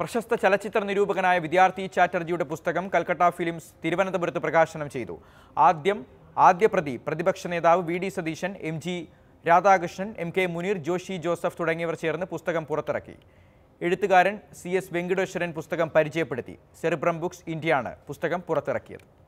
പ്രശസ്ത ചലച്ചിത്ര നിരൂപകനായ വിദ്യാർത്ഥി ചാറ്റർജിയുടെ പുസ്തകം കൽക്കട്ട ഫിലിംസ് തിരുവനന്തപുരത്ത് പ്രകാശനം ചെയ്തു ആദ്യം ആദ്യ പ്രതി പ്രതിപക്ഷ നേതാവ് V D Satheesan M G Radhakrishnan M K Muneer Joshy Joseph തുടങ്ങിയവർ ചേർന്ന് പുസ്തകം പുറത്തിറക്കി എഴുത്തുകാരൻ സി എസ് വെങ്കടേശ്വരൻ പുസ്തകം പരിചയപ്പെടുത്തി സെറിബ്രം ബുക്സ് ഇന്ത്യയാണ് പുസ്തകം പുറത്തിറക്കിയത്